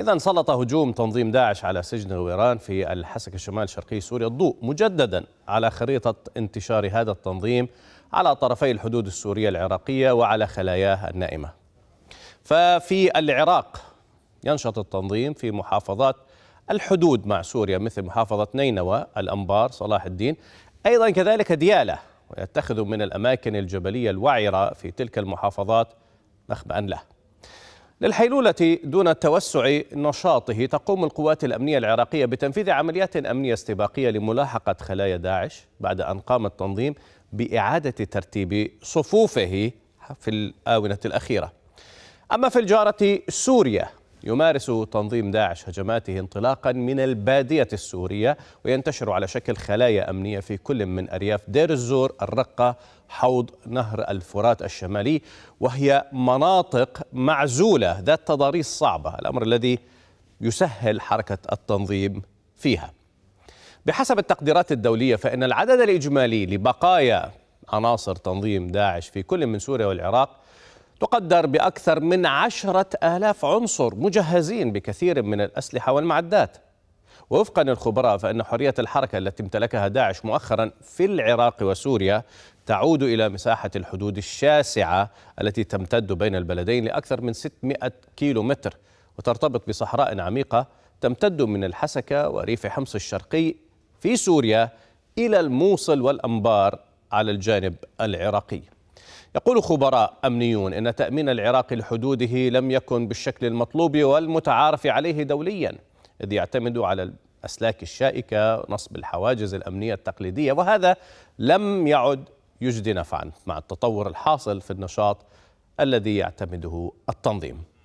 إذا سلط هجوم تنظيم داعش على سجن غويران في الحسكة الشمال شرقي سوريا الضوء مجددا على خريطة انتشار هذا التنظيم على طرفي الحدود السورية العراقية وعلى خلاياه النائمة ففي العراق ينشط التنظيم في محافظات الحدود مع سوريا مثل محافظة نينوى الأنبار صلاح الدين أيضا كذلك ديالة ويتخذ من الأماكن الجبلية الوعرة في تلك المحافظات مخبأ له للحيلولة دون توسع نشاطه تقوم القوات الأمنية العراقية بتنفيذ عمليات أمنية استباقية لملاحقة خلايا داعش بعد أن قام التنظيم بإعادة ترتيب صفوفه في الآونة الأخيرة أما في الجارة سوريا يمارس تنظيم داعش هجماته انطلاقا من البادية السورية وينتشر على شكل خلايا أمنية في كل من أرياف دير الزور الرقة حوض نهر الفرات الشمالي وهي مناطق معزولة ذات تضاريس صعبة الأمر الذي يسهل حركة التنظيم فيها بحسب التقديرات الدولية فإن العدد الإجمالي لبقايا عناصر تنظيم داعش في كل من سوريا والعراق تقدر بأكثر من عشرة آلاف عنصر مجهزين بكثير من الأسلحة والمعدات ووفقا للخبراء فإن حرية الحركة التي امتلكها داعش مؤخرا في العراق وسوريا تعود إلى مساحة الحدود الشاسعة التي تمتد بين البلدين لأكثر من 600 كيلو متر وترتبط بصحراء عميقة تمتد من الحسكة وريف حمص الشرقي في سوريا إلى الموصل والأنبار على الجانب العراقي يقول خبراء أمنيون أن تأمين العراق لحدوده لم يكن بالشكل المطلوب والمتعارف عليه دوليا إذ يعتمد على الأسلاك الشائكة نصب الحواجز الأمنية التقليدية وهذا لم يعد يجدي نفعا مع التطور الحاصل في النشاط الذي يعتمده التنظيم